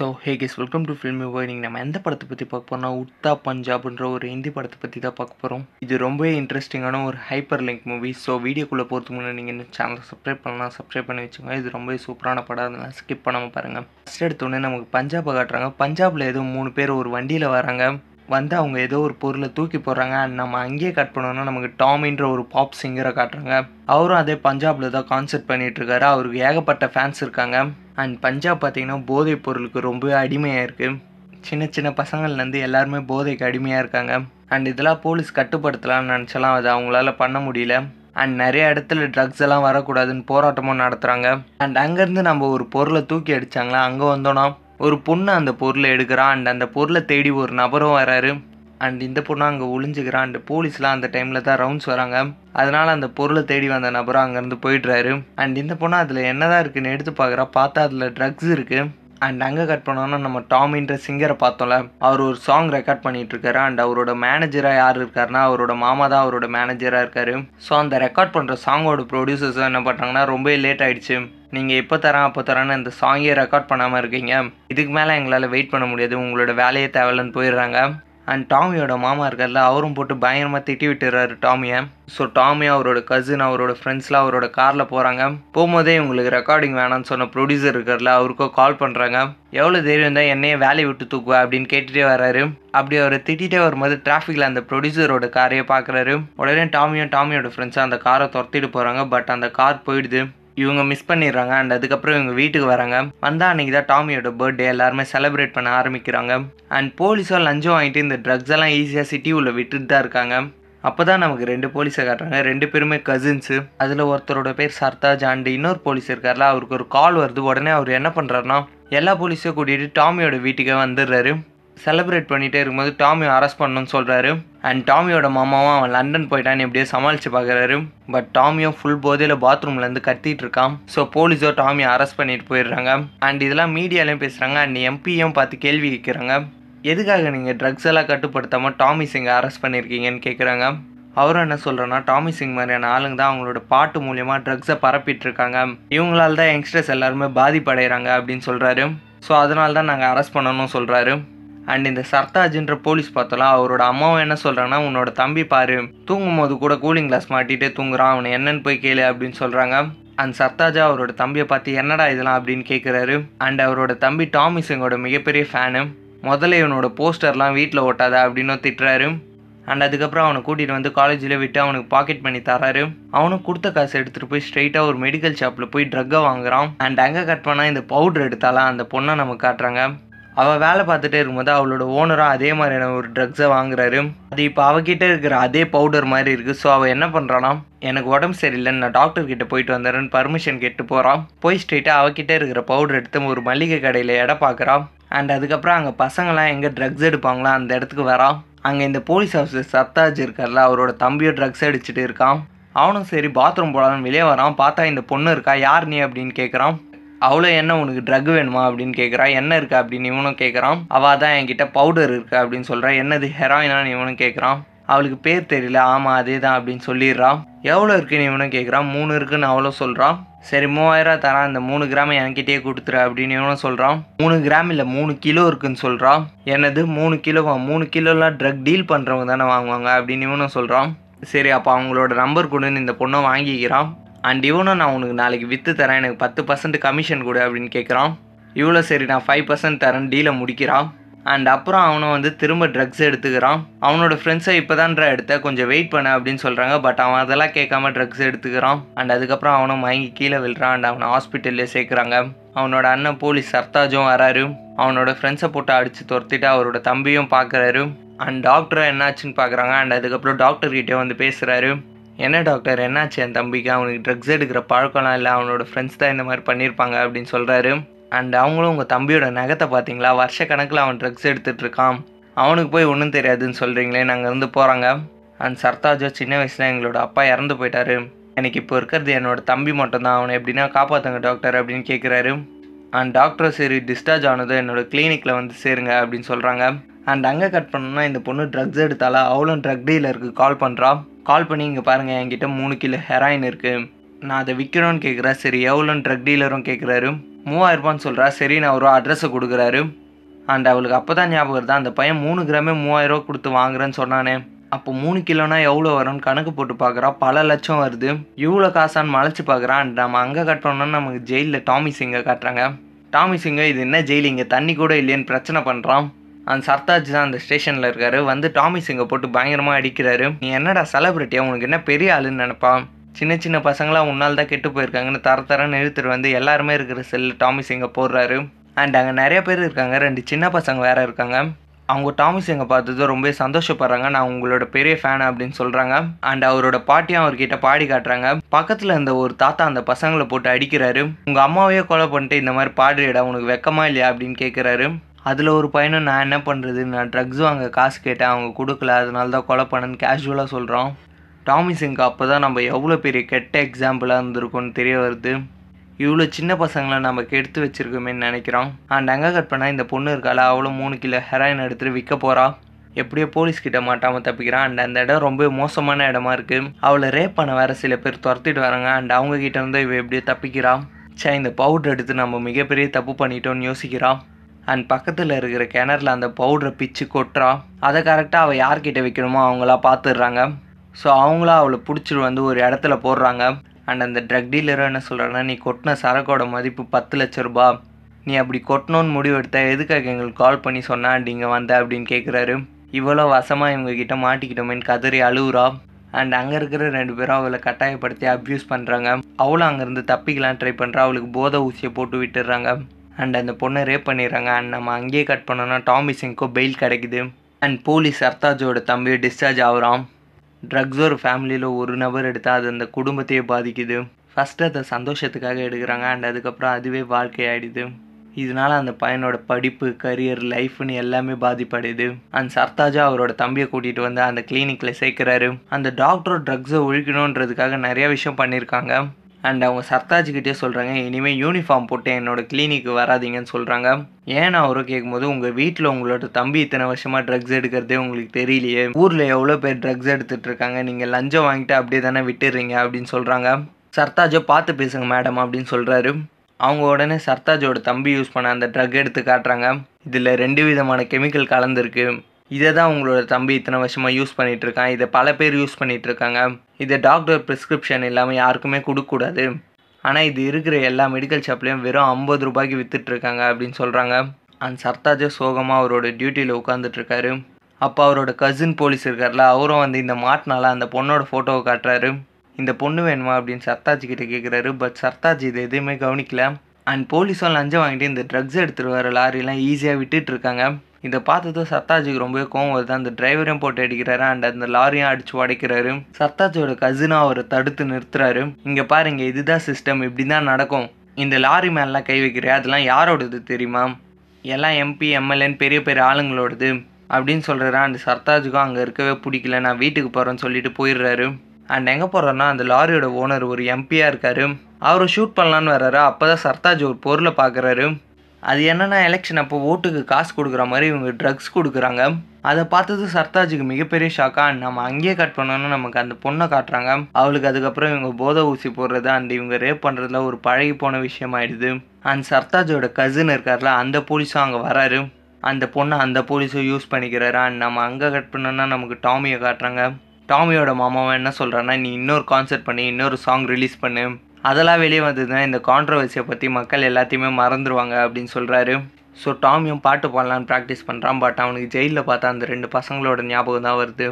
so hey guys welcome to போய் நீங்கள் நம்ம எந்த படத்தை பற்றி பார்க்க போகிறோம்னா உத்தா பஞ்சாப்ன்ற ஒரு ஹிந்தி படத்தை பற்றி தான் பார்க்க போகிறோம் இது ரொம்பவே இன்ட்ரெஸ்டிங்கான ஒரு ஹைப்பர் லிங்க் மூவி ஸோ வீடியோக்குள்ளே போகிறதுக்கு முன்னாடி நீங்கள் இந்த சேனலை சப்ஸ்கிரைப் பண்ணலாம் சப்ஸ்கிரைப் பண்ணி வச்சுக்கோங்க இது ரொம்பவே சூப்பரான படம் அதனால் ஸ்கிப் பண்ணாமல் பாருங்கள் ஃபஸ்ட் எடுத்தோடனே நமக்கு பஞ்சாபை காட்டுறாங்க பஞ்சாபில் ஏதோ மூணு பேர் ஒரு வண்டியில் வராங்க வந்து அவங்க ஏதோ ஒரு பொருளை தூக்கி போடுறாங்க அண்ட் நம்ம அங்கேயே கட் பண்ணோன்னா நமக்கு டாமின்ற ஒரு பாப் சிங்கரை காட்டுறாங்க அவரும் அதே பஞ்சாபில் தான் கான்சர்ட் பண்ணிகிட்ருக்காரு அவருக்கு ஏகப்பட்ட ஃபேன்ஸ் இருக்காங்க அண்ட் பஞ்சாப் பார்த்திங்கன்னா போதைப் பொருளுக்கு ரொம்ப அடிமையாக இருக்குது சின்ன சின்ன பசங்கள்லேருந்து எல்லாருமே போதைக்கு அடிமையாக இருக்காங்க அண்ட் இதெல்லாம் போலீஸ் கட்டுப்படுத்தலாம்னு நினச்சலாம் அது அவங்களால பண்ண முடியல அண்ட் நிறைய இடத்துல ட்ரக்ஸ் எல்லாம் வரக்கூடாதுன்னு போராட்டமும் நடத்துகிறாங்க அண்ட் அங்கேருந்து நம்ம ஒரு பொருளை தூக்கி அடித்தாங்களா அங்கே வந்தோன்னா ஒரு பொண்ணு அந்த பொருளை எடுக்கிறான் அண்ட் அந்த பொருளை தேடி ஒரு நபரும் வராரு அண்ட் இந்த பொண்ணு அங்கே ஒளிஞ்சுக்கிறான் அண்ட் போலீஸ்லாம் அந்த டைமில் தான் ரவுண்ட்ஸ் வராங்க அதனால் அந்த பொருளை தேடி வந்த நபரும் அங்கேருந்து போயிடுறாரு அண்ட் இந்த பொண்ணு அதில் என்னதான் இருக்குன்னு எடுத்து பார்க்குறா பார்த்தா அதில் ட்ரக்ஸ் இருக்குது அண்ட் அங்கே கட் பண்ணோன்னா நம்ம டாமின்ற சிங்கரை பார்த்தோம்ல அவர் ஒரு சாங் ரெக்கார்ட் பண்ணிட்டு இருக்காரு அண்ட் அவரோட மேனேஜராக யார் இருக்காருன்னா அவரோட மாமா தான் அவரோட மேனேஜராக இருக்காரு ஸோ அந்த ரெக்கார்ட் பண்ணுற சாங்கோட ப்ரொடியூசர்ஸ் என்ன பண்ணுறாங்கன்னா ரொம்ப லேட் ஆயிடுச்சு நீங்கள் எப்போ தரேன் அப்போ தரேன்னு இந்த சாங்கே ரெக்கார்ட் பண்ணாமல் இருக்கீங்க இதுக்கு மேலே எங்களால் வெயிட் பண்ண முடியாது உங்களோட வேலையே தேவையில்லன்னு போயிடுறாங்க அண்ட் டாமியோட மாமா இருக்கார்ல அவரும் போட்டு பயங்கரமாக திட்டி விட்டுறாரு டாமியை ஸோ டாமி அவரோட கசின் அவரோட ஃப்ரெண்ட்ஸ்லாம் அவரோட காரில் போகிறாங்க போகும்போதே இவங்களுக்கு ரெக்கார்டிங் வேணாம்னு சொன்ன ப்ரொடியூசர் இருக்கார்ல அவருக்கோ கால் பண்ணுறாங்க எவ்வளோ தைரியம் தான் என்னையே வேலையை விட்டு தூக்குவா அப்படின்னு கேட்டுகிட்டே வராரு அப்படி அவரை திட்டிகிட்டே வரும்போது டிராஃபிக்கில் அந்த ப்ரொடியூசரோட காரையை பார்க்குறாரு உடனே டாமியும் டாமியோட ஃப்ரெண்ட்ஸும் அந்த காரை துரத்திட்டு போகிறாங்க பட் அந்த கார் போயிடுது இவங்க மிஸ் பண்ணிடுறாங்க அண்ட் அதுக்கப்புறம் இவங்க வீட்டுக்கு வராங்க வந்தால் அன்னைக்கு தான் டாமியோட பர்த்டே எல்லாருமே செலிப்ரேட் பண்ண ஆரம்பிக்கிறாங்க அண்ட் போலீஸும் லஞ்சம் வாங்கிட்டு இந்த ட்ரக்ஸ் எல்லாம் ஈஸியாக சிட்டி உள்ள விட்டுட்டு தான் இருக்காங்க அப்போ தான் நமக்கு ரெண்டு போலீஸை காட்டுறாங்க ரெண்டு பேருமே கசின்ஸு அதில் ஒருத்தரோட பேர் சர்தாஜ் அண்ட் இன்னொரு போலீஸ் இருக்கார்ல அவருக்கு ஒரு கால் வருது உடனே அவர் என்ன பண்ணுறாருனா எல்லா போலீஸையும் கூட்டிகிட்டு டாமியோட வீட்டுக்கே வந்துடுறாரு செலிப்ரேட் பண்ணிகிட்டே இருக்கும்போது டாமியை அரெஸ்ட் பண்ணணும்னு சொல்கிறாரு அண்ட் டாமியோட மாமாவும் அவன் லண்டன் போயிட்டான்னு எப்படியோ சமாளித்து பார்க்குறாரு பட் டாமியும் ஃபுல் போதையில் பாத்ரூம்லேருந்து கத்திட்டு இருக்கான் ஸோ போலீஸோ டாமியை அரெஸ்ட் பண்ணிட்டு போயிடுறாங்க அண்ட் இதெல்லாம் மீடியாலையும் பேசுகிறாங்க அண்ட் எம்பியும் பார்த்து கேள்வி கேட்குறாங்க எதுக்காக நீங்கள் ட்ரக்ஸ் எல்லாம் கட்டுப்படுத்தாமல் டாமி சிங்கை அரெஸ்ட் பண்ணியிருக்கீங்கன்னு கேட்குறாங்க அவரும் என்ன சொல்கிறேன்னா டாமி சிங் மாதிரியான ஆளுங்க தான் அவங்களோட பாட்டு மூலிமா ட்ரக்ஸை பரப்பிட்டுருக்காங்க இவங்களால தான் யங்ஸ்டர்ஸ் எல்லாருமே பாதிப்படைகிறாங்க அப்படின்னு சொல்கிறாரு ஸோ அதனால தான் நாங்கள் அரெஸ்ட் பண்ணணும்னு சொல்கிறாரு அண்ட் இந்த சர்தாஜ்ன்ற போலீஸ் பார்த்தோம்ல அவரோட அம்மாவும் என்ன சொல்கிறாங்கன்னா உன்னோட தம்பி பாரு தூங்கும் போது கூட கூலிங் கிளாஸ் மாட்டிகிட்டே தூங்குறான் அவனை என்னன்னு போய் கேளு அப்படின்னு சொல்கிறாங்க அண்ட் சர்தாஜா அவரோட தம்பியை பார்த்து என்னடா இதெல்லாம் அப்படின்னு கேட்குறாரு அண்ட் அவரோட தம்பி டாமி சிங்கோட மிகப்பெரிய ஃபேனு முதல்ல இவனோட போஸ்டர்லாம் வீட்டில் ஓட்டாத அப்படின்னு திட்டுறாரு அண்ட் அதுக்கப்புறம் அவனை கூட்டிகிட்டு வந்து காலேஜில் விட்டு அவனுக்கு பாக்கெட் பண்ணி தராரு அவனும் கொடுத்த காசு எடுத்துகிட்டு போய் ஸ்ட்ரைட்டாக ஒரு மெடிக்கல் ஷாப்பில் போய் ட்ரக்கை வாங்குறான் அண்ட் அங்கே கட் பண்ணால் இந்த பவுடர் எடுத்தாலாம் அந்த பொண்ணை நமக்கு காட்டுறாங்க அவள் வேலை பார்த்துட்டே இருக்கும்போது அவளோட ஓனரும் அதே மாதிரியான ஒரு ட்ரக்ஸை வாங்குறாரு அது இப்போ அவகிட்ட இருக்கிற அதே பவுடர் மாதிரி இருக்குது ஸோ அவள் என்ன பண்ணுறான்னா எனக்கு உடம்பு சரியில்லைன்னு நான் டாக்டர் கிட்ட போயிட்டு வந்துடுறேன்னு பர்மிஷன் கேட்டு போகிறான் போய் ஸ்ட்ரெயிட்டாக அவகிட்ட இருக்கிற பவுடர் எடுத்து ஒரு மளிகை கடையில் இடம் பார்க்குறான் அண்ட் அதுக்கப்புறம் அங்கே பசங்களாம் எங்கே ட்ரக்ஸ் எடுப்பாங்களோ அந்த இடத்துக்கு வரான் அங்கே இந்த போலீஸ் ஆஃபீஸர் சத்தாஜ் இருக்கார்ல அவரோட தம்பியோ ட்ரக்ஸ் அடிச்சுட்டு இருக்கான் அவனும் சரி பாத்ரூம் போகலான்னு வெளியே வரான் பார்த்தா இந்த பொண்ணு இருக்கா யார் நீ அப்படின்னு கேட்குறான் அவ்வளோ என்ன உனக்கு ட்ரக் வேணுமா அப்படின்னு கேட்குறா என்ன இருக்கா அப்படின்னு இவனும் கேட்குறான் அவள் தான் என்கிட்ட பவுடர் இருக்கு அப்படின்னு சொல்கிறான் என்னது ஹெராயினான்னு இவனும் கேட்குறான் அவளுக்கு பேர் தெரியல ஆமாம் அதே தான் அப்படின்னு சொல்லிடுறான் எவ்வளோ இருக்குன்னு இவனும் கேட்குறான் மூணு இருக்குன்னு அவ்வளோ சொல்கிறான் சரி மூவாயிரம் தரான் அந்த மூணு கிராம் என்கிட்டயே கொடுத்துரு அப்படின்னு இவனும் சொல்கிறான் மூணு கிராம் இல்லை மூணு கிலோ இருக்குன்னு சொல்கிறான் என்னது மூணு கிலோவா மூணு கிலோலாம் ட்ரக் டீல் பண்ணுறவங்க தானே வாங்குவாங்க அப்படின்னு இவனும் சொல்கிறான் சரி அப்போ அவங்களோட நம்பர் கொடுன்னு இந்த பொண்ணை வாங்கிக்கிறான் அண்ட் இவனும் நான் உனக்கு நாளைக்கு விற்று தரேன் எனக்கு பத்து பர்சன்ட் கமிஷன் கொடு அப்படின்னு கேட்குறான் இவ்வளோ சரி நான் ஃபைவ் பர்சன்ட் தரேன் டீலை முடிக்கிறான் அண்ட் அப்புறம் அவனை வந்து திரும்ப ட்ரக்ஸ் எடுத்துக்கிறான் அவனோட ஃப்ரெண்ட்ஸை இப்போ தான்டா எடுத்த கொஞ்சம் வெயிட் பண்ண அப்படின்னு சொல்கிறாங்க பட் அவன் அதெல்லாம் கேட்காம ட்ரக்ஸ் எடுத்துக்கிறான் அண்ட் அதுக்கப்புறம் அவனை மயங்கி கீழே விழுறான் அண்ட் அவனை ஹாஸ்பிட்டல்லே சேர்க்குறாங்க அவனோட அண்ணன் போலீஸ் சர்தாஜும் வராரு அவனோட ஃப்ரெண்ட்ஸை போட்டு அடித்து துரத்திட்டு அவரோட தம்பியும் பார்க்குறாரு அண்ட் டாக்டரை என்னாச்சுன்னு பார்க்குறாங்க அண்ட் அதுக்கப்புறம் டாக்டர்கிட்டே வந்து பேசுகிறாரு என்ன டாக்டர் என்னாச்சு என் தம்பிக்கு அவனுக்கு ட்ரக்ஸ் எடுக்கிற பழக்கம்லாம் இல்லை அவனோட ஃப்ரெண்ட்ஸ் தான் இந்த மாதிரி பண்ணியிருப்பாங்க அப்படின்னு சொல்கிறாரு அண்ட் அவங்களும் உங்கள் தம்பியோட நகத்தை பார்த்தீங்களா வருஷ கணக்கில் அவன் ட்ரக்ஸ் இருக்கான் அவனுக்கு போய் ஒன்றும் தெரியாதுன்னு சொல்கிறீங்களே நாங்கள் இருந்து போகிறாங்க அண்ட் சர்தாஜோ சின்ன வயசில் எங்களோட அப்பா இறந்து போயிட்டாரு எனக்கு இப்போ இருக்கிறது என்னோட தம்பி மட்டும்தான் அவனை எப்படின்னா காப்பாற்றுங்க டாக்டர் அப்படின்னு கேட்குறாரு அண்ட் டாக்டரும் சரி டிஸ்சார்ஜ் ஆனதும் என்னோடய கிளினிக்கில் வந்து சேருங்க அப்படின்னு சொல்கிறாங்க அண்ட் அங்கே கட் பண்ணோன்னா இந்த பொண்ணு ட்ரக்ஸ் எடுத்தாலும் அவளும் ட்ரக் டீலருக்கு கால் பண்ணுறான் கால் பண்ணி இங்கே பாருங்கள் என்கிட்ட மூணு கிலோ ஹெராயின் இருக்குது நான் அதை விற்கிறோன்னு கேட்குறா சரி எவ்வளோன்னு ட்ரக் டீலரும் கேட்குறாரு மூவாயிரரூபான்னு சொல்கிறா சரி நான் ஒரு அட்ரஸை கொடுக்குறாரு அண்ட் அவளுக்கு அப்போ தான் ஞாபகம் வருது அந்த பையன் மூணு கிராமே மூவாயிரரூவா கொடுத்து வாங்குறேன்னு சொன்னானே அப்போ மூணு கிலோனா எவ்வளோ வரும்னு கணக்கு போட்டு பார்க்குறா பல லட்சம் வருது இவ்வளோ காசான்னு மலைச்சு பார்க்குறான் அண்ட் நம்ம அங்கே கட்டணும்னா நமக்கு ஜெயிலில் டாமி சிங்கை காட்டுறாங்க டாமி சிங்கை இது என்ன ஜெயில் இங்கே தண்ணி கூட இல்லையேன்னு பிரச்சனை பண்ணுறான் அந்த சர்தாஜ் தான் அந்த ஸ்டேஷனில் இருக்காரு வந்து டாமி சிங்கை போட்டு பயங்கரமாக அடிக்கிறாரு நீ என்னடா செலிபிரிட்டியா உனக்கு என்ன பெரிய ஆளுன்னு நினைப்பான் சின்ன சின்ன பசங்களாம் உன்னால் தான் கெட்டு போயிருக்காங்கன்னு தர தரன்னு எழுத்துட்டு வந்து எல்லாருமே இருக்கிற செல்லு டாமி சிங்கை போடுறாரு அண்ட் அங்கே நிறைய பேர் இருக்காங்க ரெண்டு சின்ன பசங்க வேறு இருக்காங்க அவங்க டாமிஸ் எங்கே பார்த்தது ரொம்ப சந்தோஷப்படுறாங்க நான் உங்களோட பெரிய ஃபேன் அப்படின்னு சொல்கிறாங்க அண்ட் அவரோட பாட்டியும் அவர்கிட்ட பாடி காட்டுறாங்க பக்கத்தில் இருந்த ஒரு தாத்தா அந்த பசங்களை போட்டு அடிக்கிறாரு உங்கள் அம்மாவையே கொலை பண்ணிட்டு இந்த மாதிரி பாடுறியடா உனக்கு வெக்கமா இல்லையா அப்படின்னு கேட்குறாரு அதில் ஒரு பையனும் நான் என்ன பண்ணுறது நான் ட்ரக்ஸும் வாங்க காசு கேட்டேன் அவங்க கொடுக்கல அதனால தான் கொலை பண்ணேன்னு கேஷுவலாக சொல்கிறோம் டாமி சிங்க் அப்போ தான் நம்ம எவ்வளோ பெரிய கெட்ட எக்ஸாம்பிளாக இருந்திருக்கோம்னு தெரிய வருது இவ்வளோ சின்ன பசங்களை நம்ம கெடுத்து வச்சுருக்கோமேன்னு நினைக்கிறோம் அண்ட் கட் பண்ணால் இந்த பொண்ணு இருக்கால அவ்வளோ மூணு கிலோ ஹெராயின் எடுத்துகிட்டு விற்க போகிறா எப்படியோ போலீஸ் கிட்ட மாட்டாமல் தப்பிக்கிறான் அண்ட் அந்த இடம் ரொம்ப மோசமான இடமா இருக்குது அவளை ரேப் பண்ண வேறு சில பேர் துரத்திட்டு வராங்க அண்ட் அவங்க கிட்டேருந்து இவ எப்படியோ தப்பிக்கிறான் சே இந்த பவுடர் எடுத்து நம்ம மிகப்பெரிய தப்பு பண்ணிட்டோம்னு யோசிக்கிறான் அண்ட் பக்கத்தில் இருக்கிற கிணறுல அந்த பவுடரை பிச்சு கொட்டுறா அதை கரெக்டாக அவள் யார்கிட்ட வைக்கணுமோ அவங்களா பார்த்துடுறாங்க ஸோ அவங்களா அவளை பிடிச்சிட்டு வந்து ஒரு இடத்துல போடுறாங்க அண்ட் அந்த ட்ரக் டீலரும் என்ன சொல்கிறாங்கன்னா நீ கொட்டின சரக்கோட மதிப்பு பத்து லட்ச ரூபா நீ அப்படி கொட்டணும்னு முடிவு எடுத்த எதுக்காக எங்களுக்கு கால் பண்ணி சொன்னா அண்ட் இங்கே வந்த அப்படின்னு கேட்குறாரு இவ்வளோ வசமாக இவங்க கிட்டே மாட்டிக்கிட்டோமேன்னு கதறி அழுவுறா அண்ட் அங்கே இருக்கிற ரெண்டு பேரும் அவளை கட்டாயப்படுத்தி அப்யூஸ் பண்ணுறாங்க அவளும் அங்கேருந்து தப்பிக்கலாம் ட்ரை பண்ணுறா அவளுக்கு போதை ஊசியை போட்டு விட்டுடுறாங்க அண்ட் அந்த பொண்ணை ரேப் பண்ணிடுறாங்க அண்ட் நம்ம அங்கேயே கட் பண்ணோன்னா டாமி சிங்க்கோ பெயில் கிடைக்குது அண்ட் போலீஸ் சர்தாஜோட தம்பி டிஸ்சார்ஜ் ஆகுறான் ட்ரக்ஸ் ஒரு ஃபேமிலியில் ஒரு நபர் எடுத்தால் அது அந்த குடும்பத்தையே பாதிக்குது ஃபஸ்ட்டு அதை சந்தோஷத்துக்காக எடுக்கிறாங்க அண்ட் அதுக்கப்புறம் அதுவே வாழ்க்கையாயிடுது இதனால் அந்த பையனோட படிப்பு கரியர் லைஃப்னு எல்லாமே பாதிப்படையுது அண்ட் சர்தாஜா அவரோட தம்பியை கூட்டிகிட்டு வந்து அந்த கிளினிக்கில் சேர்க்குறாரு அந்த டாக்டர் ட்ரக்ஸை ஒழிக்கணுன்றதுக்காக நிறைய விஷயம் பண்ணியிருக்காங்க அண்ட் அவங்க சர்தாஜிக்கிட்டே சொல்கிறாங்க இனிமேல் யூனிஃபார்ம் போட்டு என்னோடய கிளினிக்கு வராதிங்கன்னு சொல்கிறாங்க ஏன்னா அவரை கேட்கும்போது உங்கள் வீட்டில் உங்களோட தம்பி இத்தனை வருஷமாக ட்ரக்ஸ் எடுக்கிறதே உங்களுக்கு தெரியலையே ஊரில் எவ்வளோ பேர் ட்ரக்ஸ் எடுத்துகிட்டு இருக்காங்க நீங்கள் லஞ்சம் வாங்கிட்டு அப்படியே தானே விட்டுடுறீங்க அப்படின்னு சொல்கிறாங்க சர்தாஜோ பார்த்து பேசுங்க மேடம் அப்படின்னு சொல்கிறாரு அவங்க உடனே சர்தாஜோட தம்பி யூஸ் பண்ண அந்த ட்ரக் எடுத்து காட்டுறாங்க இதில் ரெண்டு விதமான கெமிக்கல் கலந்துருக்கு இதை தான் உங்களோட தம்பி இத்தனை வருஷமாக யூஸ் பண்ணிகிட்ருக்கான் இதை பல பேர் யூஸ் பண்ணிகிட்ருக்காங்க இதை டாக்டர் ப்ரிஸ்கிரிப்ஷன் இல்லாமல் யாருக்குமே கொடுக்கக்கூடாது ஆனால் இது இருக்கிற எல்லா மெடிக்கல் ஷாப்லேயும் வெறும் ஐம்பது ரூபாய்க்கு விற்றுட்ருக்காங்க அப்படின்னு சொல்கிறாங்க அண்ட் சர்தாஜே சோகமாக அவரோட டியூட்டியில் உட்காந்துட்ருக்காரு அப்போ அவரோட கசின் போலீஸ் இருக்கார்ல அவரும் வந்து இந்த மாட்டினால அந்த பொண்ணோட ஃபோட்டோவை காட்டுறாரு இந்த பொண்ணு வேணுமா அப்படின்னு சர்தாஜ் கிட்டே கேட்குறாரு பட் சர்தாஜ் இதை எதுவுமே கவனிக்கல அண்ட் போலீஸும் லஞ்சம் வாங்கிட்டு இந்த ட்ரக்ஸ் எடுத்துகிட்டு வர லாரிலாம் ஈஸியாக விட்டுட்டு இருக்காங்க இதை பார்த்ததும் சத்தாஜுக்கு ரொம்பவே கோவம் வருது அந்த டிரைவரையும் போட்டு அடிக்கிறாரு அண்ட் அந்த லாரியும் அடிச்சு உடைக்கிறாரு சத்தாஜோட கசினா அவரை தடுத்து நிறுத்துறாரு இங்கே பாருங்க இதுதான் சிஸ்டம் இப்படி தான் நடக்கும் இந்த லாரி மேலாம் கை வைக்கிற அதெல்லாம் யாரோடது தெரியுமா எல்லாம் எம்பி எம்எல்ஏன்னு பெரிய பெரிய ஆளுங்களோடது அப்படின்னு சொல்கிறாரு அண்ட் சர்தாஜுக்கும் அங்கே இருக்கவே பிடிக்கல நான் வீட்டுக்கு போகிறேன்னு சொல்லிட்டு போயிடுறாரு அண்ட் எங்கே போகிறோன்னா அந்த லாரியோட ஓனர் ஒரு எம்பியாக இருக்கார் அவரை ஷூட் பண்ணலான்னு வர்றாரு அப்போ தான் சர்தாஜ் ஒரு பொருளை பார்க்குறாரு அது என்னென்னா எலெக்ஷன் அப்போ ஓட்டுக்கு காசு கொடுக்குற மாதிரி இவங்க ட்ரக்ஸ் கொடுக்குறாங்க அதை பார்த்தது சர்தாஜுக்கு மிகப்பெரிய ஷாக்காக நம்ம அங்கேயே கட் பண்ணணும்னு நமக்கு அந்த பொண்ணை காட்டுறாங்க அவளுக்கு அதுக்கப்புறம் இவங்க போதை ஊசி போடுறது அண்ட் இவங்க ரேப் பண்ணுறதுல ஒரு பழகி போன விஷயம் ஆயிடுது அண்ட் சர்தாஜோட கசின் இருக்கார்ல அந்த போலீஸும் அங்கே வராரு அந்த பொண்ணை அந்த போலீஸும் யூஸ் பண்ணிக்கிறாரு அண்ட் நம்ம அங்கே கட் பண்ணோன்னா நமக்கு டாமியை காட்டுறாங்க டாமியோட மாமாவும் என்ன சொல்கிறான்னா நீ இன்னொரு கான்சர்ட் பண்ணி இன்னொரு சாங் ரிலீஸ் பண்ணு அதெல்லாம் வெளியே வந்ததுன்னா இந்த கான்ட்ரவர்சியை பற்றி மக்கள் எல்லாத்தையுமே மறந்துடுவாங்க அப்படின்னு சொல்கிறாரு ஸோ டாமியும் பாட்டு பாடலான்னு ப்ராக்டிஸ் பண்ணுறான் பட் அவனுக்கு ஜெயிலில் பார்த்தா அந்த ரெண்டு பசங்களோட ஞாபகம் தான் வருது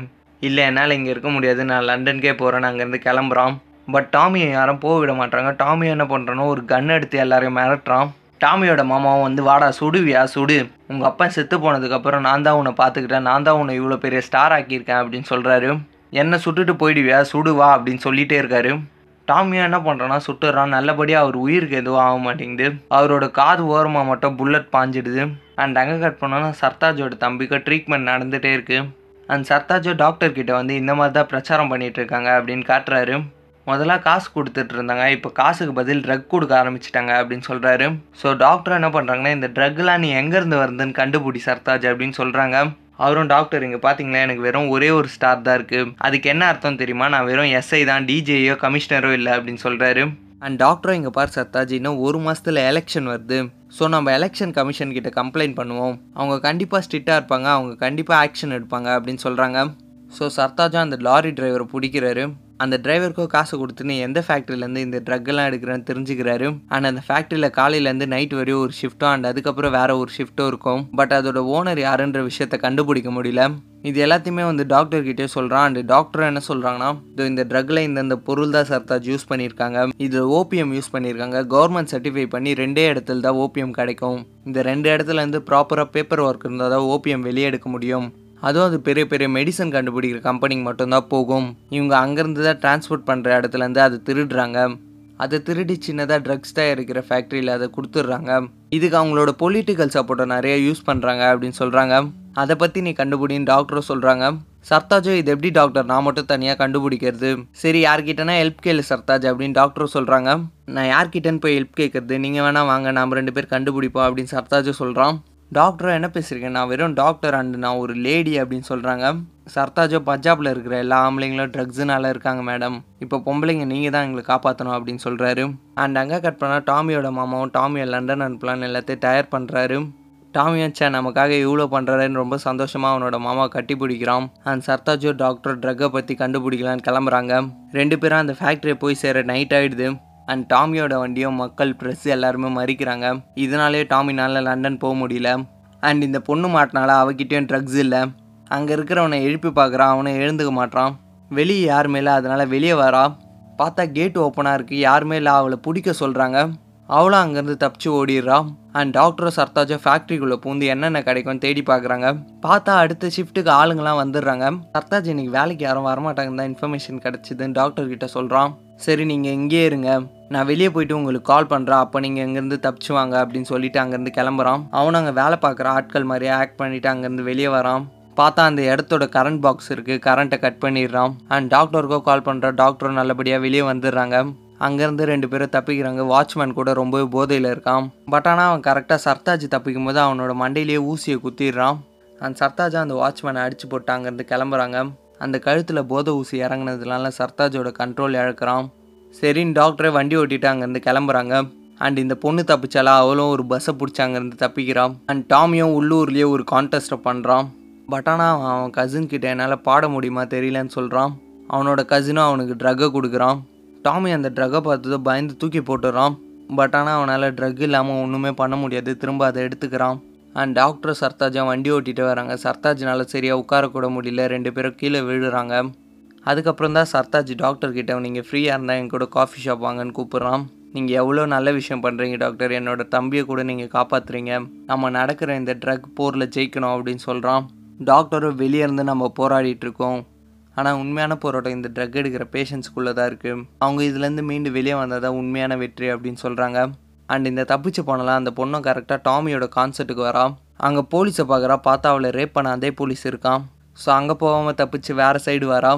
இல்லை என்னால் இங்கே இருக்க முடியாது நான் லண்டனுக்கே போகிறேன் அங்கேருந்து கிளம்புறான் பட் டாமியை யாரும் போக விட மாட்டாங்க டாமியை என்ன பண்ணுறானோ ஒரு கன் எடுத்து எல்லாரையும் மிரட்டுறான் டாமியோட மாமாவும் வந்து வாடா சுடுவியா சுடு உங்கள் அப்பா செத்து போனதுக்கப்புறம் நான் தான் உன்னை பார்த்துக்கிட்டேன் நான் தான் உன்னை இவ்வளோ பெரிய ஸ்டார் ஆக்கியிருக்கேன் அப்படின்னு சொல்கிறாரு என்ன சுட்டுட்டு போயிடுவியா சுடுவா அப்படின்னு சொல்லிகிட்டே இருக்காரு டாமியா என்ன பண்ணுறான்னா சுட்டுறான் நல்லபடியாக அவர் உயிருக்கு எதுவும் ஆக மாட்டேங்குது அவரோட காது ஓரமாக மட்டும் புல்லட் பாஞ்சிடுது அண்ட் அங்கே கட் பண்ணோன்னா சர்தாஜோட தம்பிக்கு ட்ரீட்மெண்ட் நடந்துகிட்டே இருக்குது அண்ட் சர்தாஜோ டாக்டர்கிட்ட வந்து இந்த மாதிரி தான் பிரச்சாரம் பண்ணிகிட்ருக்காங்க அப்படின்னு காட்டுறாரு முதல்ல காசு கொடுத்துட்டு இருந்தாங்க இப்போ காசுக்கு பதில் ட்ரக் கொடுக்க ஆரம்பிச்சிட்டாங்க அப்படின்னு சொல்கிறாரு ஸோ டாக்டர் என்ன பண்ணுறாங்கன்னா இந்த ட்ரக்லாம் நீ எங்கேருந்து வருதுன்னு கண்டுபிடி சர்தாஜ் அப்படின்னு சொல்கிறாங்க அவரும் டாக்டர் இங்கே பார்த்தீங்களா எனக்கு வெறும் ஒரே ஒரு ஸ்டார் தான் இருக்குது அதுக்கு என்ன அர்த்தம் தெரியுமா நான் வெறும் எஸ்ஐ தான் டிஜேயோ கமிஷனரோ இல்லை அப்படின்னு சொல்கிறாரு அண்ட் டாக்டரும் இங்கே பார் சத்தாஜி இன்னும் ஒரு மாதத்தில் எலெக்ஷன் வருது ஸோ நம்ம எலெக்ஷன் கமிஷன் கிட்ட கம்ப்ளைண்ட் பண்ணுவோம் அவங்க கண்டிப்பாக ஸ்ட்ரிக்டாக இருப்பாங்க அவங்க கண்டிப்பாக ஆக்ஷன் எடுப்பாங்க அப்படின்னு சொல்கிறாங்க ஸோ சர்தாஜா அந்த லாரி டிரைவரை பிடிக்கிறாரு அந்த டிரைவருக்கோ காசு கொடுத்துன்னு எந்த ஃபேக்ட்ரியிலேருந்து இந்த ட்ரக்கெல்லாம் எடுக்கிறேன்னு தெரிஞ்சுக்கிறாரு அண்ட் அந்த ஃபேக்ட்ரியில் காலையிலேருந்து நைட் வரையும் ஒரு ஷிஃப்ட்டும் அண்ட் அதுக்கப்புறம் வேற ஒரு ஷிஃப்ட்டும் இருக்கும் பட் அதோட ஓனர் யாருன்ற விஷயத்த கண்டுபிடிக்க முடியல இது எல்லாத்தையுமே வந்து டாக்டர்கிட்டே சொல்கிறான் அண்ட் டாக்டர் என்ன சொல்கிறாங்கன்னா இந்த ட்ரக்கில் இந்த பொருள் தான் சர்த்தாஜ் யூஸ் பண்ணியிருக்காங்க இது ஓபிஎம் யூஸ் பண்ணியிருக்காங்க கவர்மெண்ட் சர்டிஃபை பண்ணி ரெண்டே இடத்துல தான் ஓபிஎம் கிடைக்கும் இந்த ரெண்டு இடத்துலேருந்து ப்ராப்பராக பேப்பர் ஒர்க் இருந்தால் தான் ஓபிஎம் வெளியே எடுக்க முடியும் அதுவும் அது பெரிய பெரிய மெடிசன் கண்டுபிடிக்கிற கம்பெனிக்கு மட்டும்தான் போகும் இவங்க அங்கேருந்து தான் டிரான்ஸ்போர்ட் பண்ணுற இடத்துலேருந்து அதை திருடுறாங்க அதை திருடி சின்னதாக ட்ரக்ஸ் தயாரிக்கிற ஃபேக்ட்ரியில் அதை கொடுத்துட்றாங்க இதுக்கு அவங்களோட பொலிட்டிக்கல் சப்போர்ட்டை நிறைய யூஸ் பண்ணுறாங்க அப்படின்னு சொல்கிறாங்க அதை பற்றி நீ கண்டுபிடின்னு டாக்டரும் சொல்கிறாங்க சர்தாஜோ இது எப்படி டாக்டர் நான் மட்டும் தனியாக கண்டுபிடிக்கிறது சரி யார்கிட்டனா ஹெல்ப் கேளு சர்தாஜ் அப்படின்னு டாக்டரும் சொல்கிறாங்க நான் யார்கிட்டன்னு போய் ஹெல்ப் கேட்குறது நீங்கள் வேணால் வாங்க நாம் ரெண்டு பேர் கண்டுபிடிப்போம் அப்படின்னு சர்தாஜோ சொல்கிறான் டாக்டராக என்ன பேசியிருக்கேன் நான் வெறும் டாக்டர் அண்டு நான் ஒரு லேடி அப்படின்னு சொல்கிறாங்க சர்தாஜோ பஞ்சாபில் இருக்கிற எல்லா ஆம்பளைங்களும் ட்ரக்ஸுனால இருக்காங்க மேடம் இப்போ பொம்பளைங்க நீங்கள் தான் எங்களை காப்பாற்றணும் அப்படின்னு சொல்கிறாரு அண்ட் அங்கே கட் பண்ணால் டாமியோட மாமாவும் டாமியை லண்டன் அனுப்பலான்னு எல்லாத்தையும் டயர் பண்ணுறாரு டாமி சே நமக்காக இவ்வளோ பண்ணுறாருன்னு ரொம்ப சந்தோஷமாக அவனோட மாமா கட்டி பிடிக்கிறான் அண்ட் சர்தாஜோ டாக்டர் ட்ரக்கை பற்றி கண்டுபிடிக்கலான்னு கிளம்புறாங்க ரெண்டு பேரும் அந்த ஃபேக்ட்ரியை போய் சேர நைட் ஆகிடுது அண்ட் டாமியோட வண்டியும் மக்கள் ப்ரெஸ் எல்லாருமே மறிக்கிறாங்க இதனாலே டாமினால் லண்டன் போக முடியல அண்ட் இந்த பொண்ணு மாட்டினால அவகிட்டேயும் ட்ரக்ஸ் இல்லை அங்கே இருக்கிறவனை எழுப்பி பார்க்குறான் அவனை எழுந்துக்க மாட்டான் வெளியே யாருமே இல்லை அதனால் வெளியே வரா பார்த்தா கேட்டு ஓப்பனாக இருக்குது யாருமே இல்லை அவளை பிடிக்க சொல்கிறாங்க அவளும் அங்கேருந்து தப்பிச்சு ஓடிடுறான் அண்ட் டாக்டரும் சர்தாஜும் ஃபேக்ட்ரிக்குள்ளே பூந்து என்னென்ன கிடைக்கும் தேடி பார்க்குறாங்க பார்த்தா அடுத்த ஷிஃப்ட்டுக்கு ஆளுங்கெல்லாம் வந்துடுறாங்க சர்தாஜ் இன்னைக்கு வேலைக்கு யாரும் வரமாட்டாங்கன்னு தான் இன்ஃபர்மேஷன் கிடச்சிதுன்னு டாக்டர்கிட்ட சொல்கிறான் சரி நீங்கள் இங்கேயே இருங்க நான் வெளியே போயிட்டு உங்களுக்கு கால் பண்ணுறேன் அப்போ நீங்கள் இங்கேருந்து தப்பிச்சு வாங்க அப்படின்னு சொல்லிட்டு அங்கேருந்து கிளம்புறான் அவனும் அங்கே வேலை பார்க்குற ஆட்கள் மாதிரியே ஆக்ட் பண்ணிவிட்டு அங்கேருந்து வெளியே வரான் பார்த்தா அந்த இடத்தோட கரண்ட் பாக்ஸ் இருக்குது கரண்ட்டை கட் பண்ணிடுறான் அண்ட் டாக்டருக்கோ கால் பண்ணுற டாக்டரும் நல்லபடியாக வெளியே வந்துடுறாங்க அங்கேருந்து ரெண்டு பேரும் தப்பிக்கிறாங்க வாட்ச்மேன் கூட ரொம்பவே போதையில் இருக்கான் பட் ஆனால் அவன் கரெக்டாக சர்தாஜ் தப்பிக்கும் போது அவனோட மண்டையிலேயே ஊசியை குத்திடுறான் அந்த சர்தாஜா அந்த வாட்ச்மேனை அடித்து போட்டு அங்கேருந்து கிளம்புறாங்க அந்த கழுத்தில் போதை ஊசி இறங்கினதுனால சர்தாஜோட கண்ட்ரோல் இழக்கிறான் சரின்னு டாக்டரே வண்டி ஓட்டிட்டு அங்கேருந்து கிளம்புறாங்க அண்ட் இந்த பொண்ணு தப்பிச்சாலா அவளும் ஒரு பஸ்ஸை பிடிச்சி அங்கேருந்து தப்பிக்கிறான் அண்ட் டாமியும் உள்ளூர்லேயே ஒரு கான்டெஸ்ட்டை பண்ணுறான் பட் ஆனால் அவன் கசின்கிட்ட என்னால் பாட முடியுமா தெரியலன்னு சொல்கிறான் அவனோட கசினும் அவனுக்கு ட்ரக்கை கொடுக்குறான் டாமி அந்த ட்ரக்கை பார்த்ததோ பயந்து தூக்கி போட்டுறான் பட் ஆனால் அவனால் ட்ரக் இல்லாமல் ஒன்றுமே பண்ண முடியாது திரும்ப அதை எடுத்துக்கிறான் அண்ட் டாக்டர் சர்தாஜா வண்டி ஓட்டிகிட்டு வராங்க சர்தாஜ்னால சரியாக உட்காரக்கூட முடியல ரெண்டு பேரும் கீழே விழுறாங்க அதுக்கப்புறம் தான் சர்தாஜ் டாக்டர்கிட்ட நீங்கள் ஃப்ரீயாக இருந்தால் என் கூட காஃபி ஷாப் வாங்கன்னு கூப்பிட்றான் நீங்கள் எவ்வளோ நல்ல விஷயம் பண்ணுறீங்க டாக்டர் என்னோடய தம்பியை கூட நீங்கள் காப்பாற்றுறீங்க நம்ம நடக்கிற இந்த ட்ரக் போரில் ஜெயிக்கணும் அப்படின்னு சொல்கிறான் டாக்டரும் வெளியே இருந்து நம்ம போராடிட்டுருக்கோம் இருக்கோம் ஆனால் உண்மையான போராட்டம் இந்த ட்ரக் எடுக்கிற பேஷண்ட்ஸ்க்குள்ளே தான் இருக்குது அவங்க இதுலேருந்து மீண்டு வெளியே வந்தால் தான் உண்மையான வெற்றி அப்படின்னு சொல்கிறாங்க அண்ட் இந்த தப்பிச்சு போனலாம் அந்த பொண்ணும் கரெக்டாக டாமியோட கான்சர்ட்டுக்கு வரா அங்கே போலீஸை பார்க்குறா பார்த்தா அவளை ரேப் பண்ண அதே போலீஸ் இருக்கான் ஸோ அங்கே போகாமல் தப்பிச்சு வேறு சைடு வரா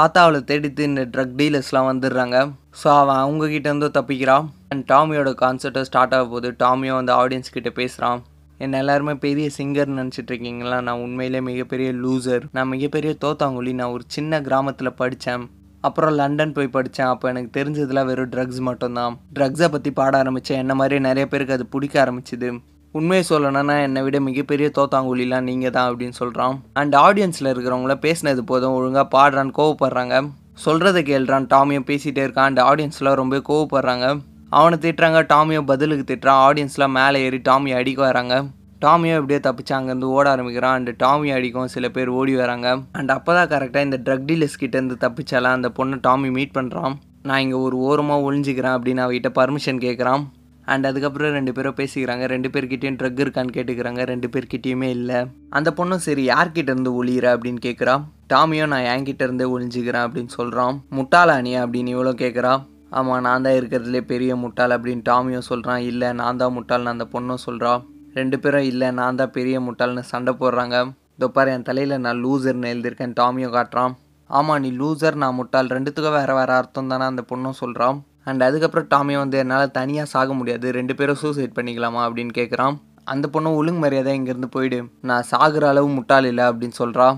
பார்த்தா அவளை தேடித்து இந்த ட்ரக் டீலர்ஸ்லாம் வந்துடுறாங்க ஸோ அவன் அவங்கக்கிட்ட இருந்தோ தப்பிக்கிறான் அண்ட் டாமியோட கான்சர்ட்டை ஸ்டார்ட் ஆக போது டாமியோ வந்து ஆடியன்ஸ் கிட்டே பேசுகிறான் என்ன எல்லாருமே பெரிய சிங்கர் நினச்சிட்ருக்கீங்களா நான் உண்மையிலே மிகப்பெரிய லூசர் நான் மிகப்பெரிய தோத்தாங்குழி நான் ஒரு சின்ன கிராமத்தில் படித்தேன் அப்புறம் லண்டன் போய் படித்தேன் அப்போ எனக்கு தெரிஞ்சதுலாம் வெறும் ட்ரக்ஸ் மட்டும்தான் ட்ரக்ஸை பற்றி பாட ஆரம்பித்தேன் என்ன மாதிரி நிறைய பேருக்கு அது பிடிக்க ஆரம்பிச்சிது உண்மையை சொல்லணும்னா என்னை விட மிகப்பெரிய தோத்தாங்குழிலாம் நீங்கள் தான் அப்படின்னு சொல்கிறான் அண்ட் ஆடியன்ஸில் இருக்கிறவங்கள பேசினது போதும் ஒழுங்காக பாடுறான்னு கோவப்படுறாங்க சொல்கிறத கேள்றான் டாமியும் பேசிகிட்டே இருக்கான் அண்ட் ஆடியன்ஸ்லாம் ரொம்ப கோவப்படுறாங்க அவனை திட்டுறாங்க டாமியோ பதிலுக்கு திட்டுறான் ஆடியன்ஸ்லாம் மேலே ஏறி டாமியை அடிக்க வராங்க டாமியோ எப்படியோ தப்பிச்சு அங்கேருந்து ஓட ஆரம்பிக்கிறான் அண்டு டாமி அடிக்கும் சில பேர் ஓடி வராங்க அண்ட் அப்போ தான் கரெக்டாக இந்த ட்ரக் டீலர்ஸ் கிட்டேருந்து தப்பிச்சாலாம் அந்த பொண்ணை டாமி மீட் பண்ணுறான் நான் இங்கே ஒரு ஓரமாக ஒழிஞ்சிக்கிறேன் அப்படின்னு அவகிட்ட பர்மிஷன் கேட்குறான் அண்ட் அதுக்கப்புறம் ரெண்டு பேரும் பேசிக்கிறாங்க ரெண்டு பேர்கிட்டையும் ட்ரக் இருக்கான்னு கேட்டுக்கிறாங்க ரெண்டு பேர்கிட்டையுமே இல்லை அந்த பொண்ணும் சரி யார்கிட்ட இருந்து ஒளியிற அப்படின்னு கேட்குறான் டாமியோ நான் என்கிட்ட இருந்தே ஒழிஞ்சிக்கிறேன் அப்படின்னு சொல்கிறான் முட்டாளானியா அப்படின்னு இவ்வளோ கேட்குறான் ஆமாம் நான் தான் இருக்கிறதுலே பெரிய முட்டாள் அப்படின்னு டாமியும் சொல்கிறான் இல்லை நான் தான் முட்டாள்னு அந்த பொண்ணும் சொல்கிறான் ரெண்டு பேரும் இல்லை நான் தான் பெரிய முட்டாள்னு சண்டை போடுறாங்க தொப்பார் என் தலையில் நான் லூசர்னு எழுதியிருக்கேன் டாமியும் காட்டுறான் ஆமாம் நீ லூசர் நான் முட்டாள் ரெண்டுத்துக்கும் வேறு வேறு அர்த்தம் தானே அந்த பொண்ணும் சொல்கிறான் அண்ட் அதுக்கப்புறம் டாமியோ வந்து என்னால் தனியாக சாக முடியாது ரெண்டு பேரும் சூசைட் பண்ணிக்கலாமா அப்படின்னு கேட்குறான் அந்த பொண்ணும் ஒழுங்கு மரியாதை இங்கேருந்து போயிடு நான் சாகிற அளவு முட்டாள் இல்லை அப்படின்னு சொல்கிறான்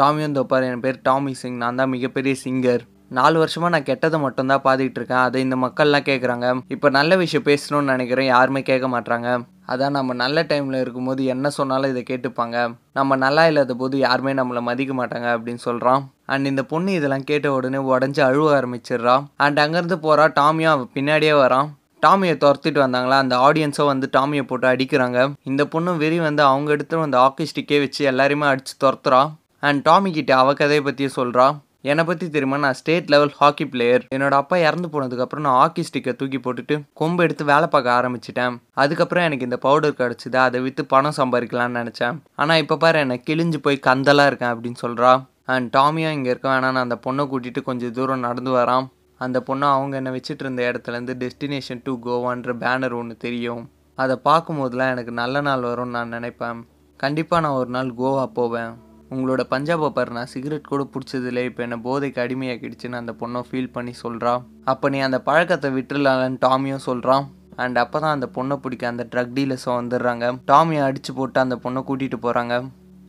டாமியும் தோப்பார் என் பேர் டாமி சிங் நான் தான் மிகப்பெரிய சிங்கர் நாலு வருஷமாக நான் கெட்டதை மட்டும்தான் பாதிக்கிட்டு இருக்கேன் அதை இந்த மக்கள்லாம் கேட்குறாங்க இப்போ நல்ல விஷயம் பேசணும்னு நினைக்கிறேன் யாருமே கேட்க மாட்றாங்க அதான் நம்ம நல்ல டைமில் இருக்கும்போது என்ன சொன்னாலும் இதை கேட்டுப்பாங்க நம்ம நல்லா இல்லாத போது யாருமே நம்மளை மதிக்க மாட்டாங்க அப்படின்னு சொல்கிறான் அண்ட் இந்த பொண்ணு இதெல்லாம் கேட்ட உடனே உடஞ்சி அழுவ ஆரம்பிச்சிடுறான் அண்ட் அங்கேருந்து போகிறா டாமியும் அவன் பின்னாடியே வரான் டாமியை துரத்திட்டு வந்தாங்களா அந்த ஆடியன்ஸும் வந்து டாமியை போட்டு அடிக்கிறாங்க இந்த பொண்ணும் வெறி வந்து அவங்க எடுத்து அந்த ஆர்கிஸ்டிக்கே வச்சு எல்லாரையுமே அடித்து துரத்துறான் அண்ட் டாமி கிட்ட அவ கதையை பற்றியும் சொல்கிறான் என்னை பற்றி தெரியுமா நான் ஸ்டேட் லெவல் ஹாக்கி பிளேயர் என்னோட அப்பா இறந்து போனதுக்கப்புறம் நான் ஹாக்கி ஸ்டிக்கை தூக்கி போட்டுட்டு கொம்பு எடுத்து வேலை பார்க்க ஆரம்பிச்சிட்டேன் அதுக்கப்புறம் எனக்கு இந்த பவுடர் கிடச்சிது அதை விற்று பணம் சம்பாதிக்கலாம்னு நினச்சேன் ஆனால் இப்போ பாரு என்னை கிழிஞ்சு போய் கந்தலாக இருக்கேன் அப்படின்னு சொல்கிறா அண்ட் டாமியாக இங்கே இருக்க நான் அந்த பொண்ணை கூட்டிகிட்டு கொஞ்சம் தூரம் நடந்து வரான் அந்த பொண்ணை அவங்க என்ன வச்சுட்டு இருந்த இடத்துலேருந்து டெஸ்டினேஷன் டு கோவான்ற பேனர் ஒன்று தெரியும் அதை பார்க்கும்போதெல்லாம் எனக்கு நல்ல நாள் வரும்னு நான் நினைப்பேன் கண்டிப்பாக நான் ஒரு நாள் கோவா போவேன் உங்களோட பாரு நான் சிகரெட் கூட பிடிச்சதில்ல இப்போ என்னை போதைக்கு அடிமையாக்கிடுச்சுன்னு அந்த பொண்ணை ஃபீல் பண்ணி சொல்கிறான் அப்போ நீ அந்த பழக்கத்தை விட்டுலான்னு டாமியும் சொல்கிறான் அண்ட் அப்போ தான் அந்த பொண்ணை பிடிக்க அந்த ட்ரக் டீலர்ஸும் வந்துடுறாங்க டாமியை அடித்து போட்டு அந்த பொண்ணை கூட்டிகிட்டு போகிறாங்க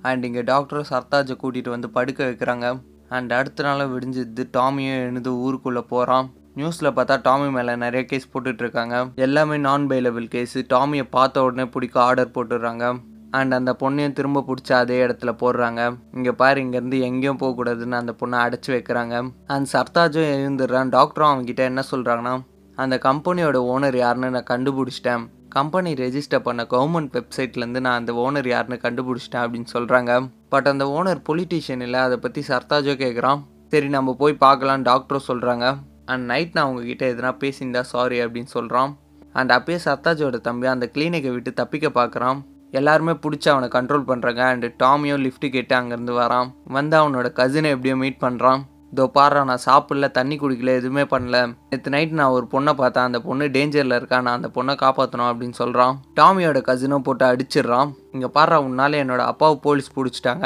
அண்ட் இங்கே டாக்டரும் சர்தாஜை கூட்டிகிட்டு வந்து படுக்க வைக்கிறாங்க அண்ட் அடுத்த நாளும் விடிஞ்சிது டாமியும் எழுந்து ஊருக்குள்ளே போகிறான் நியூஸில் பார்த்தா டாமி மேலே நிறைய கேஸ் போட்டுட்ருக்காங்க எல்லாமே நான் பைலபிள் கேஸு டாமியை பார்த்த உடனே பிடிக்க ஆர்டர் போட்டுடுறாங்க அண்ட் அந்த பொண்ணையும் திரும்ப பிடிச்சி அதே இடத்துல போடுறாங்க இங்கே பாரு இங்கேருந்து எங்கேயும் போகக்கூடாதுன்னு அந்த பொண்ணை அடைச்சி வைக்கிறாங்க அண்ட் சர்தாஜும் எழுந்துடுறான் டாக்டரும் அவங்ககிட்ட என்ன சொல்கிறாங்கன்னா அந்த கம்பெனியோட ஓனர் யாருன்னு நான் கண்டுபிடிச்சிட்டேன் கம்பெனி ரெஜிஸ்டர் பண்ண கவர்மெண்ட் வெப்சைட்லேருந்து நான் அந்த ஓனர் யாருன்னு கண்டுபிடிச்சிட்டேன் அப்படின்னு சொல்கிறாங்க பட் அந்த ஓனர் பொலிட்டீஷியன் இல்லை அதை பற்றி சர்தாஜோ கேட்குறான் சரி நம்ம போய் பார்க்கலாம் டாக்டரும் சொல்கிறாங்க அண்ட் நைட் நான் அவங்கக்கிட்ட எதனா பேசியிருந்தா சாரி அப்படின்னு சொல்கிறான் அண்ட் அப்பயே சர்தாஜோட தம்பி அந்த கிளினிக்கை விட்டு தப்பிக்க பார்க்குறான் எல்லாருமே பிடிச்சி அவனை கண்ட்ரோல் பண்ணுறாங்க அண்டு டாமியும் லிஃப்ட்டு கேட்டு அங்கேருந்து வரான் வந்து அவனோட கசினை எப்படியோ மீட் பண்ணுறான் இதோ பாடுறா நான் சாப்பிடல தண்ணி குடிக்கல எதுவுமே பண்ணல நேற்று நைட் நான் ஒரு பொண்ணை பார்த்தேன் அந்த பொண்ணு டேஞ்சரில் இருக்கா நான் அந்த பொண்ணை காப்பாற்றணும் அப்படின்னு சொல்கிறான் டாமியோட கசினும் போட்டு அடிச்சிடுறான் இங்கே பாடுறா உன்னால் என்னோட அப்பாவை போலீஸ் பிடிச்சிட்டாங்க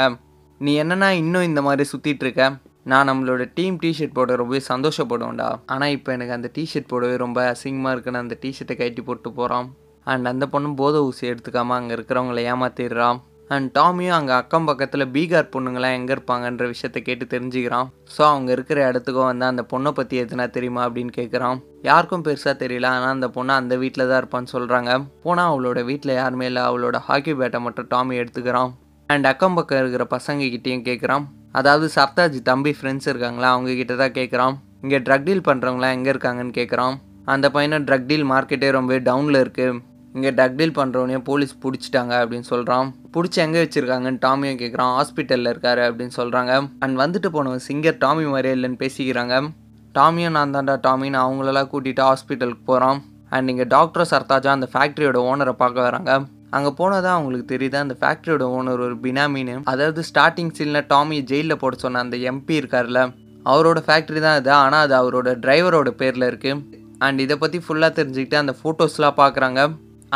நீ என்னன்னா இன்னும் இந்த மாதிரி சுற்றிட்டு இருக்க நான் நம்மளோட டீம் டிஷர்ட் போட ரொம்ப சந்தோஷப்படுவேன்டா ஆனால் இப்போ எனக்கு அந்த டிஷர்ட் போடவே ரொம்ப அசிங்கமாக இருக்குன்னு அந்த டிஷர்ட்டை கட்டி போட்டு போகிறான் அண்ட் அந்த பொண்ணும் போத ஊசி எடுத்துக்காமல் அங்கே இருக்கிறவங்கள ஏமாத்திடுறான் அண்ட் டாமியும் அங்கே அக்கம் பக்கத்தில் பீகார் பொண்ணுங்களாம் எங்கே இருப்பாங்கன்ற விஷயத்த கேட்டு தெரிஞ்சுக்கிறான் ஸோ அவங்க இருக்கிற இடத்துக்கும் வந்து அந்த பொண்ணை பற்றி எதுனா தெரியுமா அப்படின்னு கேட்குறான் யாருக்கும் பெருசாக தெரியல ஆனால் அந்த பொண்ணு அந்த வீட்டில் தான் இருப்பான்னு சொல்கிறாங்க போனால் அவளோட வீட்டில் யாருமே இல்லை அவளோட ஹாக்கி பேட்டை மட்டும் டாமி எடுத்துக்கிறான் அண்ட் அக்கம் பக்கம் இருக்கிற பசங்ககிட்டேயும் கேட்குறான் அதாவது சப்தாஜி தம்பி ஃப்ரெண்ட்ஸ் இருக்காங்களா அவங்கக்கிட்ட தான் கேட்குறான் இங்கே ட்ரக் டீல் பண்ணுறவங்களாம் எங்கே இருக்காங்கன்னு கேட்குறான் அந்த பையனை ட்ரக் டீல் மார்க்கெட்டே ரொம்ப டவுனில் இருக்குது இங்கே டக்டீல் பண்றவனையும் போலீஸ் பிடிச்சிட்டாங்க அப்படின்னு சொல்கிறான் பிடிச்சி எங்கே வச்சுருக்காங்கன்னு டாமியும் கேட்குறான் ஹாஸ்பிட்டலில் இருக்காரு அப்படின்னு சொல்கிறாங்க அண்ட் வந்துட்டு போனவன் சிங்கர் டாமி மாதிரியே இல்லைன்னு பேசிக்கிறாங்க டாமியும் நான் தான்டா டாமின்னு அவங்களெல்லாம் கூட்டிகிட்டு ஹாஸ்பிட்டலுக்கு போகிறான் அண்ட் இங்கே டாக்டர் சர்தாஜா அந்த ஃபேக்ட்ரியோட ஓனரை பார்க்க வராங்க அங்கே போனதான் அவங்களுக்கு தெரியுது அந்த ஃபேக்ட்ரியோட ஓனர் ஒரு பினாமின் அதாவது ஸ்டார்டிங் சீனில் டாமி ஜெயிலில் போட சொன்ன அந்த எம்பி இருக்கார்ல அவரோட ஃபேக்ட்ரி தான் இது ஆனால் அது அவரோட டிரைவரோட பேரில் இருக்குது அண்ட் இதை பற்றி ஃபுல்லாக தெரிஞ்சுக்கிட்டு அந்த ஃபோட்டோஸ்லாம் பார்க்குறாங்க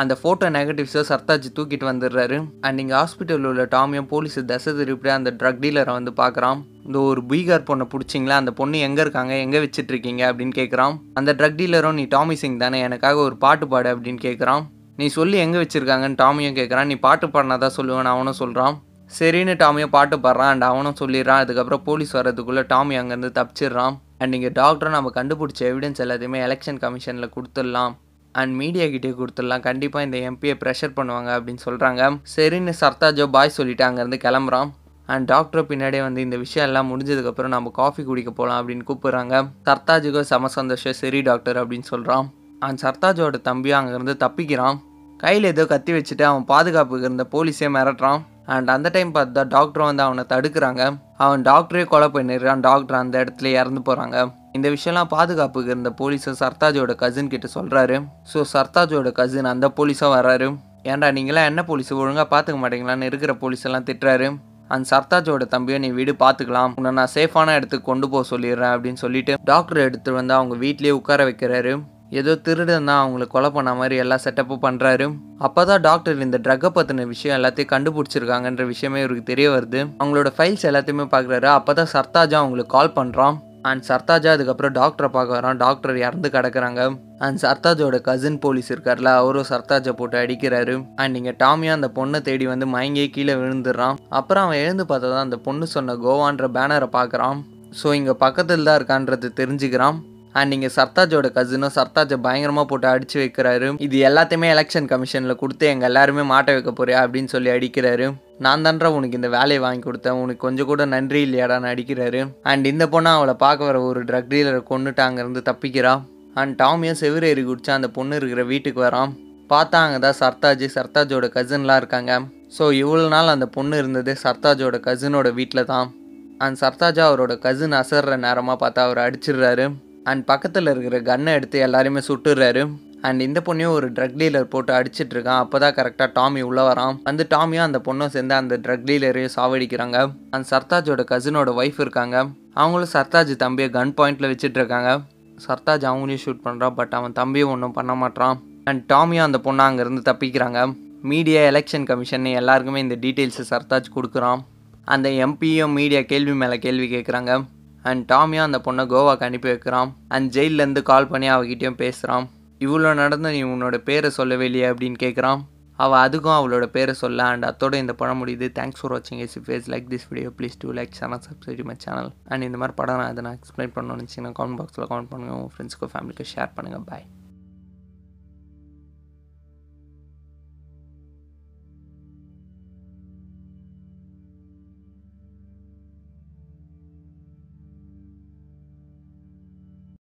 அந்த ஃபோட்டோ நெகட்டிவ்ஸை சர்தாஜ் தூக்கிட்டு வந்துடுறாரு அண்ட் இங்கே ஹாஸ்பிட்டலில் உள்ள டாமியும் போலீஸ் தசை திருப்பி அந்த ட்ரக் டீலரை வந்து பார்க்குறான் இந்த ஒரு பீகார் பொண்ணை பிடிச்சிங்களா அந்த பொண்ணு எங்கே இருக்காங்க எங்கே இருக்கீங்க அப்படின்னு கேட்குறான் அந்த ட்ரக் டீலரும் நீ டாமி சிங் தானே எனக்காக ஒரு பாட்டு பாடு அப்படின்னு கேட்குறான் நீ சொல்லி எங்கே வச்சுருக்காங்கன்னு டாமியும் கேட்குறான் நீ பாட்டு பாடினாதான் சொல்லுவேன் அவனும் சொல்கிறான் சரின்னு டாமியும் பாட்டு பாடுறான் அண்ட் அவனும் சொல்லிடுறான் அதுக்கப்புறம் போலீஸ் வர்றதுக்குள்ளே டாமி அங்கேருந்து தப்பிச்சிடுறான் அண்ட் நீங்கள் டாக்டரை நம்ம கண்டுபிடிச்ச எவிடன்ஸ் எல்லாத்தையுமே எலெக்ஷன் கமிஷனில் கொடுத்துடலாம் அண்ட் மீடியா கிட்டே கொடுத்துடலாம் கண்டிப்பாக இந்த எம்பியை ப்ரெஷர் பண்ணுவாங்க அப்படின்னு சொல்கிறாங்க சரின்னு சர்தாஜோ பாய் சொல்லிவிட்டு அங்கேருந்து கிளம்புறான் அண்ட் டாக்டர் பின்னாடியே வந்து இந்த விஷயம் எல்லாம் முடிஞ்சதுக்கப்புறம் நம்ம காஃபி குடிக்க போகலாம் அப்படின்னு கூப்பிட்றாங்க சர்தாஜுக்கு செம சந்தோஷம் சரி டாக்டர் அப்படின்னு சொல்கிறான் அண்ட் சர்தாஜோட தம்பியும் அங்கேருந்து தப்பிக்கிறான் கையில் ஏதோ கத்தி வச்சுட்டு அவன் பாதுகாப்புக்கு இருந்த போலீஸே மிரட்டுறான் அண்ட் அந்த டைம் பார்த்தா டாக்டர் வந்து அவனை தடுக்கிறாங்க அவன் டாக்டரே கொலை பண்ணிடுறான் டாக்டர் அந்த இடத்துல இறந்து போகிறாங்க இந்த விஷயம்லாம் பாதுகாப்புக்கு இருந்த போலீஸை சர்தாஜோட கசின் கிட்ட சொல்கிறாரு ஸோ சர்தாஜோட கசின் அந்த போலீஸாக வர்றாரு ஏன்டா நீங்களாம் என்ன போலீஸ் ஒழுங்காக பார்த்துக்க மாட்டீங்களான்னு இருக்கிற போலீஸெல்லாம் திட்டுறாரு அந்த சர்தாஜோட தம்பியை நீ வீடு பார்த்துக்கலாம் உன்னை நான் சேஃபான இடத்துக்கு கொண்டு போக சொல்லிடுறேன் அப்படின்னு சொல்லிட்டு டாக்டர் எடுத்துகிட்டு வந்து அவங்க வீட்லேயே உட்கார வைக்கிறாரு ஏதோ திருடன் தான் அவங்களை கொலை பண்ண மாதிரி எல்லா செட்டப்பும் பண்ணுறாரு அப்போ தான் டாக்டர் இந்த ட்ரக்கை பற்றின விஷயம் எல்லாத்தையும் கண்டுபிடிச்சிருக்காங்கன்ற விஷயமே இவருக்கு தெரிய வருது அவங்களோட ஃபைல்ஸ் எல்லாத்தையுமே பார்க்குறாரு அப்போ தான் சர்தாஜா அவங்களுக்கு கால் பண்ணுறான் அண்ட் சர்தாஜா அதுக்கப்புறம் டாக்டரை பார்க்க வரான் டாக்டர் இறந்து கிடக்குறாங்க அண்ட் சர்தாஜோட கசின் போலீஸ் இருக்கார்ல அவரும் சர்தாஜை போட்டு அடிக்கிறாரு அண்ட் நீங்கள் டாமியா அந்த பொண்ணை தேடி வந்து மயங்கே கீழே விழுந்துடுறான் அப்புறம் அவன் எழுந்து பார்த்தா அந்த பொண்ணு சொன்ன கோவான்ற பேனரை பார்க்குறான் ஸோ இங்கே பக்கத்தில் தான் இருக்கான்றது தெரிஞ்சுக்கிறான் அண்ட் நீங்கள் சர்தாஜோட கசினும் சர்தாஜை பயங்கரமாக போட்டு அடிச்சு வைக்கிறாரு இது எல்லாத்தையுமே எலெக்ஷன் கமிஷனில் கொடுத்து எங்கள் எல்லாருமே மாட்ட வைக்க போறியா அப்படின்னு சொல்லி அடிக்கிறாரு நான் தான்றா உனக்கு இந்த வேலையை வாங்கி கொடுத்தேன் உனக்கு கொஞ்சம் கூட நன்றி இல்லையாடான்னு அடிக்கிறாரு அண்ட் இந்த பொண்ணை அவளை பார்க்க வர ஒரு ட்ரக் டீலரை கொண்டுட்டு அங்கேருந்து தப்பிக்கிறா அண்ட் டாமியும் செவிறு எறி குடிச்சா அந்த பொண்ணு இருக்கிற வீட்டுக்கு வரான் பார்த்தா அங்கே தான் சர்தாஜ் சர்தாஜோட கசின்லாம் இருக்காங்க ஸோ இவ்வளோ நாள் அந்த பொண்ணு இருந்தது சர்தாஜோட கசினோட வீட்டில் தான் அண்ட் சர்தாஜா அவரோட கசின் அசர்ற நேரமாக பார்த்தா அவர் அடிச்சிடுறாரு அண்ட் பக்கத்தில் இருக்கிற கன்னை எடுத்து எல்லாருமே சுட்டுடுறாரு அண்ட் இந்த பொண்ணையும் ஒரு ட்ரக் டீலர் போட்டு அடிச்சுட்டு இருக்கான் அப்போ தான் கரெக்டாக டாமி உள்ளே வரான் வந்து டாமியும் அந்த பொண்ணும் சேர்ந்து அந்த ட்ரக் டீலரையும் சாவடிக்கிறாங்க அண்ட் சர்தாஜோட கசினோட ஒய்ஃப் இருக்காங்க அவங்களும் சர்தாஜ் தம்பியை கன் பாயிண்ட்டில் வச்சுட்டு இருக்காங்க சர்தாஜ் அவங்களையும் ஷூட் பண்ணுறான் பட் அவன் தம்பியும் ஒன்றும் பண்ண மாட்டான் அண்ட் டாமியும் அந்த பொண்ணை அங்கேருந்து தப்பிக்கிறாங்க மீடியா எலெக்ஷன் கமிஷன் எல்லாருக்குமே இந்த டீட்டெயில்ஸை சர்தாஜ் கொடுக்குறான் அந்த எம்பியும் மீடியா கேள்வி மேலே கேள்வி கேட்குறாங்க அண்ட் டாமியா அந்த பொண்ணை கோவாக்கு அனுப்பி வைக்கிறான் அண்ட் ஜெயிலேருந்து கால் பண்ணி அவகிட்டையும் பேசுகிறான் இவ்வளோ நடந்த நீ உன்னோட பேரை சொல்லவே இல்லையே அப்படின்னு கேட்குறான் அவள் அதுக்கும் அவளோட பேரை சொல்ல அண்ட் அத்தோட இந்த படம் முடியுது தேங்க்ஸ் ஃபார் வாட்சிங் is face like this video please do like channel subscribe my channel and இந்த மாதிரி படம் நான் அதை நான் எக்ஸ்பிளைன் பண்ணணும்னு நினச்சிங்கன்னா கமெண்ட் பாக்ஸில் கமெண்ட் பண்ணுங்கள் உங்கள் ஃப்ரெண்ட்ஸ்க்கு ஃபேமிலிக்கு ஷேர் பண்ணுங்கள் பாய்